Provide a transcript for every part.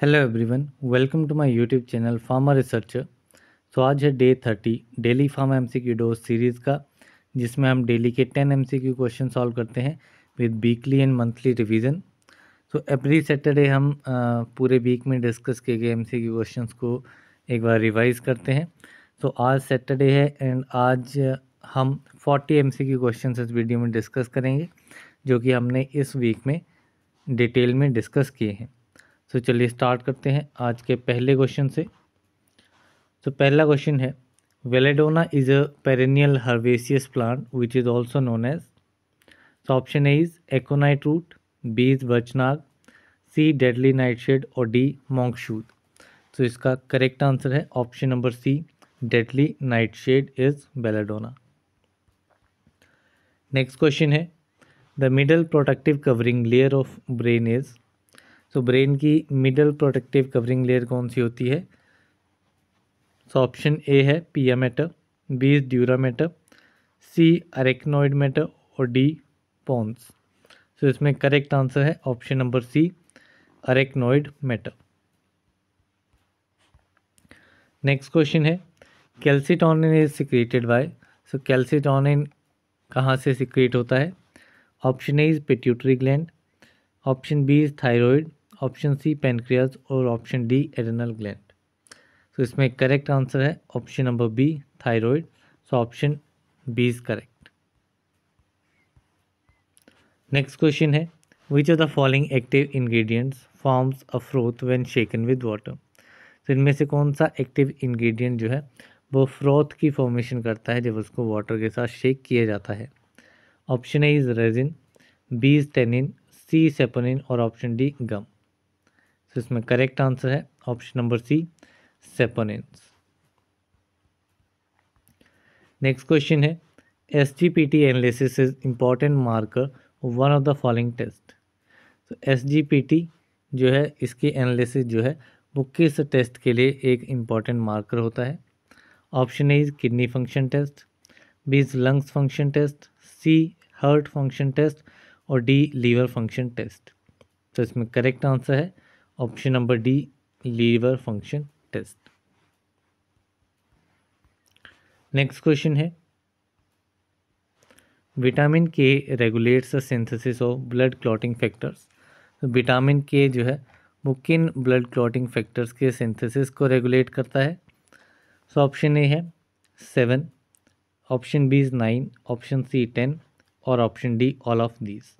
hello everyone welcome to my YouTube channel pharma researcher so आज है day thirty daily pharma MCQ dose series का जिसमें हम daily के टेन एमसीक्यू क्वेश्चन सॉल्व करते हैं with weekly and monthly revision so every Saturday हम आ, पूरे वीक में डिस्कस किए गए एमसीक्यू क्वेश्चन को एक बार रिवाइज़ करते हैं सो so, आज सैटरडे है एंड आज हम फोर्टी एम क्वेश्चन इस वीडियो में डिस्कस करेंगे जो कि हमने इस वीक में डिटेल में डिस्कस किए हैं सो चलिए स्टार्ट करते हैं आज के पहले क्वेश्चन से तो पहला क्वेश्चन है belladonna is a perennial herbaceous plant which is also known as so option A is aconite root B is बचनाग सी डेडली नाइटशेड और डी मोंगशूद तो इसका करेक्ट आंसर है option number C deadly nightshade is belladonna next question है the middle protective covering layer of brain is so brain की middle protective covering layer कौन सी होती है सो ऑप्शन ए है pia matter B is dura mater C arachnoid mater और D pons so इसमें correct answer है option number C arachnoid mater next question है calcitonin is secreted by so calcitonin कहाँ से सिक्रेट होता है option A is pituitary gland option B is thyroid option C pancreas और option D adrenal gland so तो इसमें correct answer है option number B thyroid so तो option B is correct next question है विच are the following active ingredients forms a froth when shaken with water तो इनमें से कौन सा एक्टिव इंग्रेडिएंट जो है वो फ्रोथ की फॉर्मेशन करता है जब उसको वाटर के साथ शेक किया जाता है option A is resin B is tannin C saponin और ऑप्शन डी गम तो इसमें करेक्ट आंसर है option number C saponins next question है S G P T analysis is important marker one of the following test तो S G P T जो है इसकी analysis जो है वो किस टेस्ट के लिए एक इम्पॉर्टेंट मार्कर होता है option A is kidney function test B is lungs function test C heart function test और डी लीवर फंक्शन टेस्ट तो इसमें करेक्ट आंसर है option number D liver function test next question है vitamin K regulates the synthesis of blood clotting factors vitamin K जो है वो किन blood clotting factors के सिंथेसिस को रेगुलेट करता है सो ऑप्शन ए है seven option B is nine option C ten और option D all of these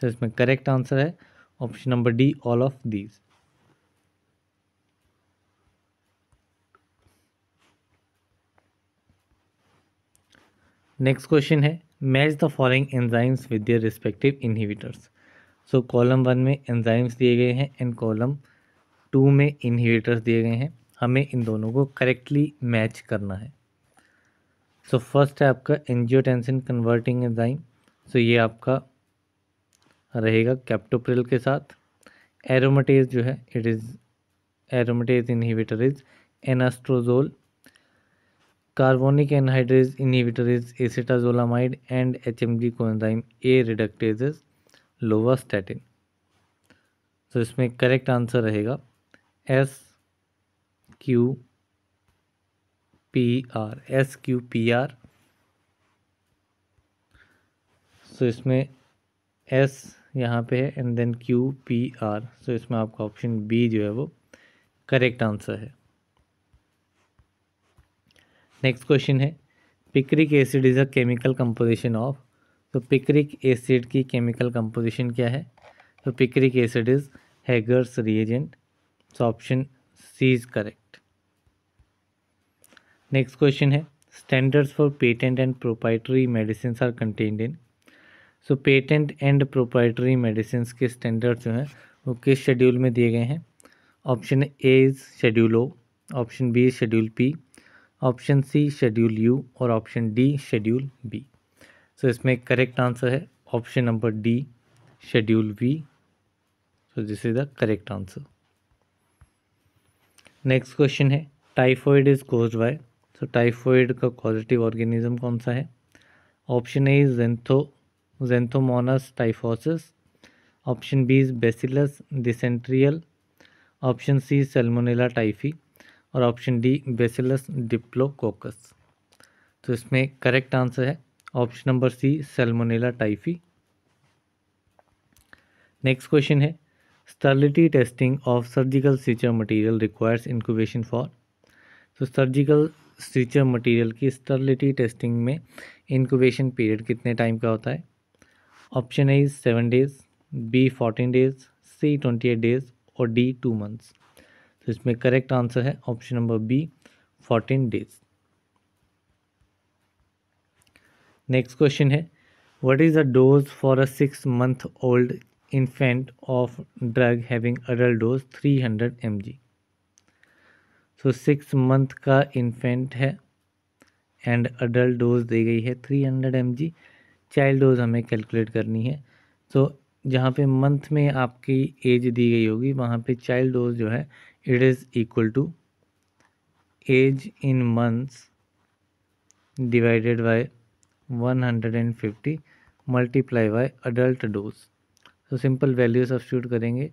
तो इसमें करेक्ट आंसर है option number D all of these next question है match the following enzymes with their respective inhibitors so column one में enzymes दिए गए हैं and column two में इनहिबिटर्स दिए गए हैं हमें इन दोनों को करेक्टली मैच करना है सो so, फर्स्ट है आपका एनजियोटेंसिन कन्वर्टिंग एंजाइम सो ये आपका रहेगा कैप्टोप्रिल के साथ एरोमेटेज जो है it is aromatase inhibitor is anastrozole Carbonic anhydrase acetazolamide and H M D coenzyme A reductase is lovastatin तो इसमें करेक्ट आंसर रहेगा S Q P R S Q P R so इसमें S यहाँ पे है and then Q P R so इसमें आपका option B जो है वो करेक्ट आंसर है नेक्स्ट क्वेश्चन है picric acid is a chemical composition of तो पिक्रिक एसिड की केमिकल कंपोजिशन क्या है तो picric acid is Hager's reagent so option C is correct next question है standards for patent and proprietary medicine are contained in so patent and proprietary medicine के standards जो हैं वो किस शेड्यूल में दिए गए हैं option A is schedule O option B is schedule P option C schedule U और option D schedule B so इसमें करेक्ट आंसर है option number D schedule B so this is the correct answer next question है typhoid is caused by so typhoid का positive organism कौन सा है option A xantho Xanthomonas typhosis option B is Bacillus dysenteriae option C Salmonella typhi और option D Bacillus Diplococcus तो इसमें correct answer है option number C Salmonella typhi next question है sterility testing of surgical suture material requires incubation for तो surgical suture material की sterility testing में incubation period कितने time का होता है option A seven days B fourteen days C twenty eight days और D two months तो इसमें करेक्ट आंसर है option number B fourteen days next question है what is the dose for a six month old drug of drug having adult dose 300 mg so six month का infant है and adult dose दी गई है three hundred M G child dose हमें calculate करनी है सो so, जहाँ पे मंथ में आपकी एज दी गई होगी वहाँ पे चाइल्ड डोज जो है it is equal to age in months divided by 150 multiply by adult dose so simple value substitute करेंगे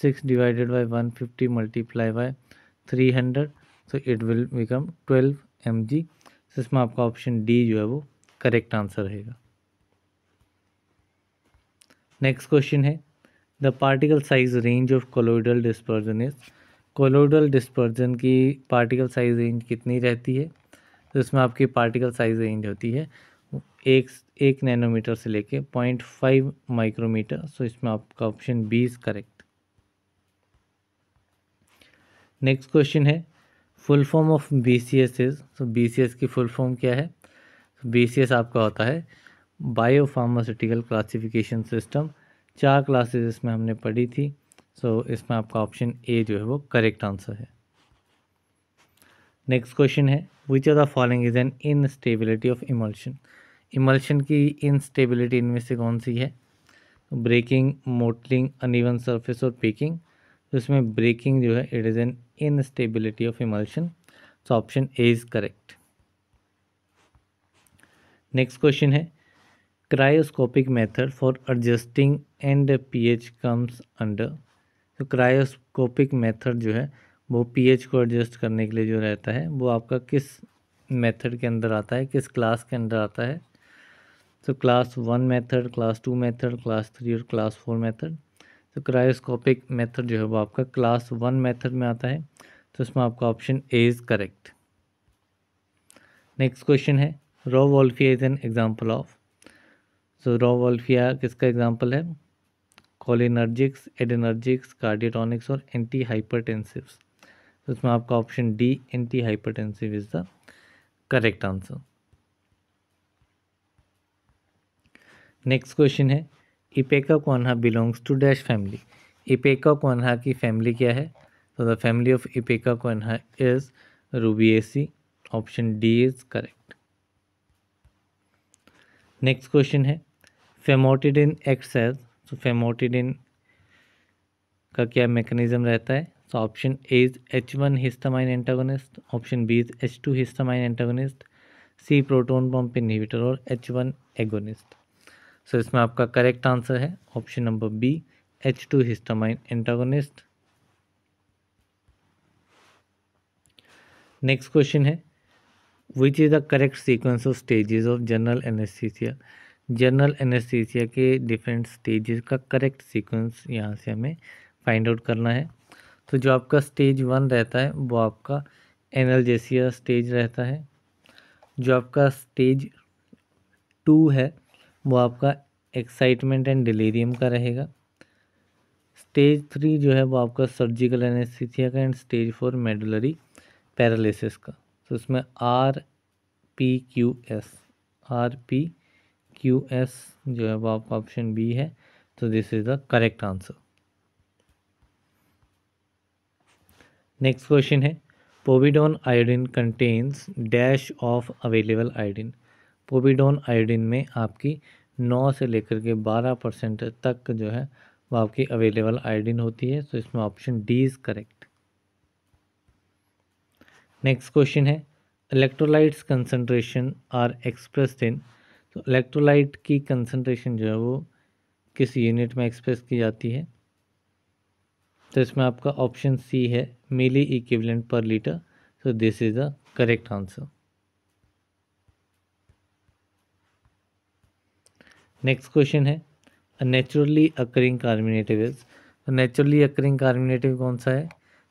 6 divided by 150 multiply by 300 so it will become 12 mg so इसमें आपका option D जो है वो correct answer रहेगा next question है the particle size range of colloidal dispersion is colloidal dispersion की particle size range कितनी रहती है तो इसमें आपकी पार्टिकल साइज रेंज होती है एक एक नैनोमीटर से लेके पॉइंट फाइव माइक्रोमीटर सो इसमें आपका option B is correct next question है full form of B C S is so B C S की फुल फॉर्म क्या है बी सी एस आपका होता है बायो फार्मास्यूटिकल क्लासिफिकेशन सिस्टम चार क्लासेस इसमें हमने पढ़ी थी सो so, इसमें आपका ऑप्शन ए जो है वो करेक्ट आंसर है नेक्स्ट क्वेश्चन है which of the following is an instability of emulsion emulsion की इनस्टेबिलिटी इनमें से कौन सी है ब्रेकिंग मोटलिंग अनइवन सरफेस और पीकिंग तो इसमें ब्रेकिंग जो है it is an instability of emulsion so option A is correct next question है cryoscopic method for adjusting and pH comes under तो क्रायोस्कोपिक मेथड जो है वो पीएच को एडजस्ट करने के लिए जो रहता है वो आपका किस मेथड के अंदर आता है किस क्लास के अंदर आता है तो class one method class two method class three और क्लास फोर मेथड तो क्रायोस्कोपिक मेथड जो है वो आपका क्लास वन मेथड में आता है तो इसमें आपका option A is correct next question है Rauwolfia is an example of so तो रॉ वॉल्फिया किसका एग्ज़ाम्पल है कोलिनर्जिक्स एडेनर्जिक्स कार्डियोटॉनिक्स और एंटी हाइपरटेंसिव तो इसमें आपका option D antihypertensive is the correct answer next question है ipecacuanha belongs to dash family ipecacuanha की family क्या है तो the family of ipecacuanha is Rubiaceae option D is correct next question है famotidine act तो famotidine का क्या mechanism रहता है so option A is H one histamine antagonist option B is H two histamine antagonist C proton pump inhibitor और H one agonist so इसमें आपका correct answer है option number B H two histamine antagonist next question है which is the correct sequence of stages of general anaesthesia general anaesthesia के different stages का correct sequence यहाँ से हमें find out करना है तो जो आपका स्टेज वन रहता है वो आपका एनलजेसिया स्टेज रहता है जो आपका स्टेज टू है वो आपका एक्साइटमेंट एंड डिलेरियम का रहेगा स्टेज थ्री जो है वो आपका सर्जिकल एनेस्थीसिया का and stage four medullary paralysis का तो इसमें R P Q S R P Q S जो है वो आपका ऑप्शन बी है तो this is the correct answer next question है povidone iodine contains dash of available iodine povidone iodine में आपकी नौ से लेकर के बारह परसेंट तक जो है वो आपकी अवेलेबल आयोडीन होती है तो इसमें option D is correct next question है electrolytes concentration are expressed in तो इलेक्ट्रोलाइट की कंसनट्रेशन जो है वो किस यूनिट में एक्सप्रेस की जाती है तो इसमें आपका ऑप्शन सी है milliequivalent per litre so this is the correct answer next question है a naturally occurring carminative is naturally occurring carminative कौन सा है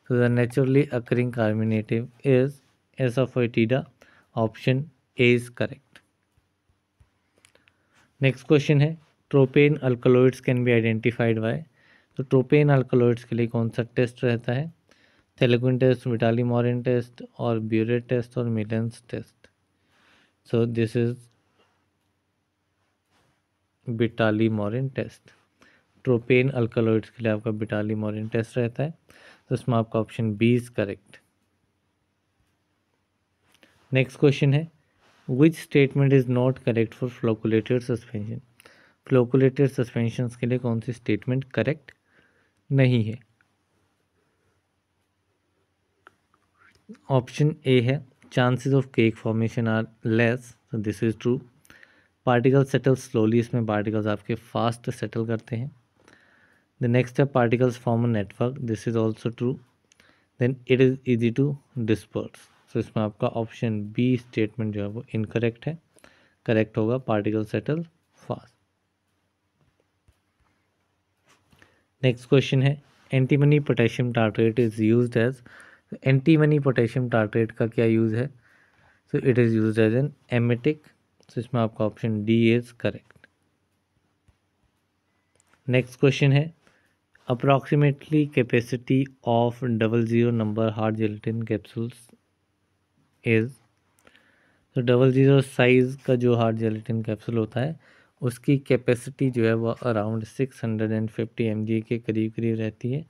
तो the naturally occurring carminative is S of option A is correct next question है tropane alkaloids can be identified by तो tropane alkaloids के लिए कौन सा टेस्ट रहता है थेलेगुन टेस्ट मॉरिन टेस्ट और ब्यूरे टेस्ट और Millon's test so this is Morin test tropane alkaloids के लिए आपका मॉरिन टेस्ट रहता है तो इसमें आपका option B is correct next question है which statement is not correct for flocculated suspension flocculated suspension के लिए कौन सी स्टेटमेंट करेक्ट नहीं है ऑप्शन ए है chances of cake formation are less तो this is true particle settle slowly इसमें particles आपके फास्ट सेटल करते हैं द नेक्स्ट है particles form a network this is also true then it is easy to disperse so so, इसमें आपका option B statement जो है वो इनकरेक्ट है करेक्ट होगा particle settle fast next question है antimony potassium tartrate is use as antimony potassium tartrate का क्या यूज़ है so it is use as an emetic so इसमें आपका option D is correct next question है approximately capacity of double zero number hard gelatin capsules is तो double zero size का जो hard gelatin capsule होता है उसकी कैपेसिटी जो है वो around six hundred and fifty M G के करीब करीब रहती है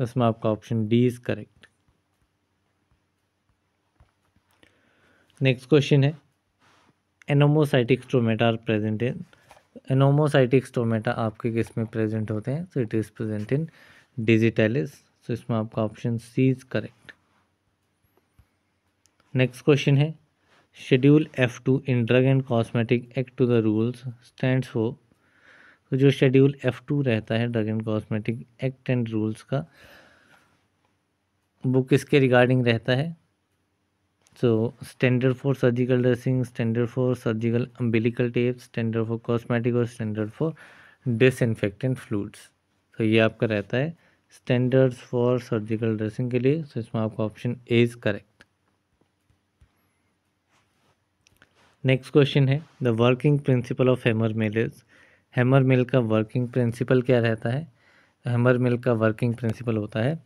उसमें आपका option D is correct next question है anomocytic stomata are present in anomocytic stomata आपके किस में प्रेजेंट होते हैं so it is present in Digitalis so इसमें आपका option C is correct next question है schedule F two in drug and cosmetic act to the rules stand for तो जो शेड्यूल एफ़ टू रहता है drug and cosmetic act and rules का वो किसके रिगार्डिंग रहता है so standard for surgical dressing standard for surgical umbilical tape standard for cosmetic और standard for dis disinfectant fluids तो ये आपका रहता है स्टैंडर्ड्स फॉर सर्जिकल ड्रेसिंग के लिए सो तो so इसमें आपका option A is correct next question है the working principle of hammer mill is hammer mill का वर्किंग प्रिंसिपल क्या रहता है हैमर मिल का वर्किंग प्रिंसिपल होता है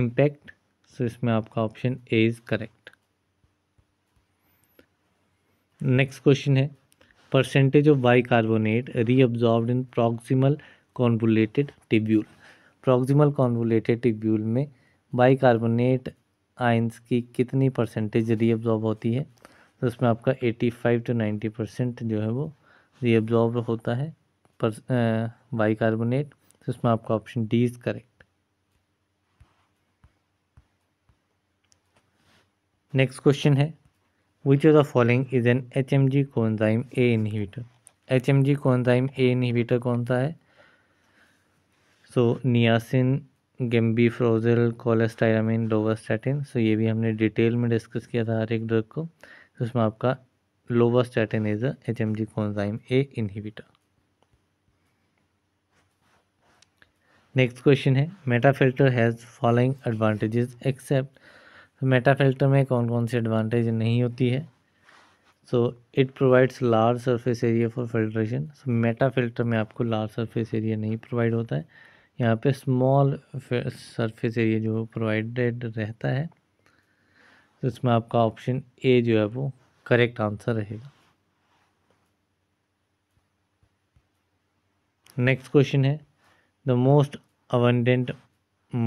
इम्पैक्ट सो इसमें आपका option A is correct next question है percentage of bicarbonate reabsorb in proximal convoluted tubule proximal convoluted tubule में बाई कार्बोनेट आइंस की कितनी परसेंटेज रीअब्जॉर्ब होती है तो उसमें आपका 85 टू नाइन्टी परसेंट जो है वो रीअब्जॉर्ब होता है पर कार्बोनेट तो इसमें आपका option D is correct next question है which of the following is an H M G coenzyme A inhibitor H M G coenzyme A inhibitor कौन सा है सो नियासिन गेम्बी फ्रोजल कोलेस्टाइरामिन डोवास्टैटिन सो ये भी हमने डिटेल में डिस्कस किया था हर एक ड्रग को उसमें आपका lovastatin is H M G coenzyme A inhibitor next question है metafilter has following advantages except metafilter में कौन कौन सी एडवांटेज नहीं होती है so it provides large surface area for filtration so metafilter में आपको लार्ज सरफेस एरिया नहीं प्रोवाइड होता है यहाँ पे स्मॉल सरफेस एरिया जो प्रोवाइडेड रहता है तो इसमें आपका ऑप्शन ए जो है वो करेक्ट आंसर रहेगा नेक्स्ट क्वेश्चन है the most abundant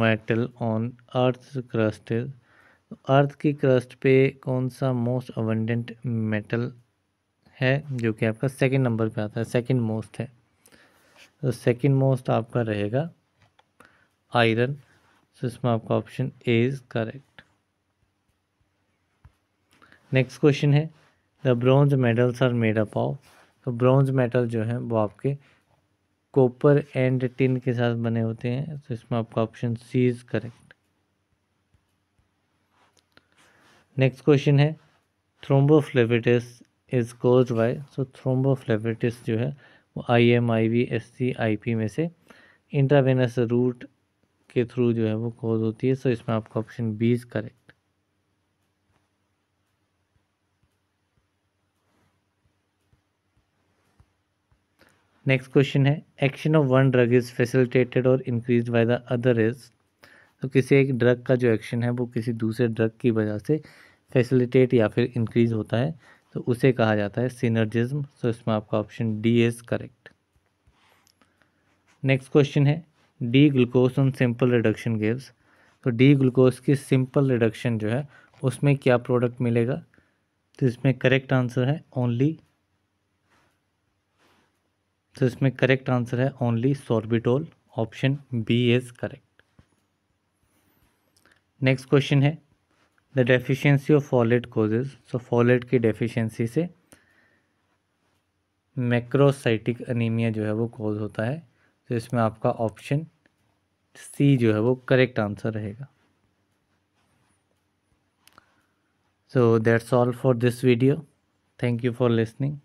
metal on earth crust is earth की क्रस्ट पे कौन सा मोस्ट अवेंडेंट मेटल है जो कि आपका सेकंड नंबर पे आता है सेकंड मोस्ट है तो सेकंड मोस्ट आपका रहेगा आयरन तो इसमें आपका option A is correct next question है the bronze medals are made up of तो ब्रॉन्ज मेडल जो है वो आपके कॉपर एंड टिन के साथ बने होते हैं तो इसमें आपका option C is correct next question है थ्रोम्बोफ्लेविटिस इज़ कोज बाय सो थ्रोम्बोफ्लेविटिस जो है वो I M I V S C I P में से इंट्रावेनस रूट के थ्रू जो है वो कोज होती है सो so इसमें आपका option B is correct next question है action of one drug is facilitated और increase by the other is तो किसी एक ड्रग का जो एक्शन है वो किसी दूसरे ड्रग की वजह से फैसिलिटेट या फिर इंक्रीज होता है तो उसे कहा जाता है सीनर्जिज्म सो तो इसमें आपका option D is correct next question है D glucose on simple reduction gives तो डी ग्लूकोज की सिंपल रिडक्शन जो है उसमें क्या प्रोडक्ट मिलेगा तो इसमें करेक्ट आंसर है ओनली तो इसमें करेक्ट आंसर है only sorbitol option B is correct next question है the deficiency of folate causes so folate की डेफिशिएंसी से मैक्रोसाइटिक अनिमिया जो है वो कोज होता है तो इसमें आपका ऑप्शन सी जो है वो करेक्ट आंसर रहेगा so that's all for this video thank you for listening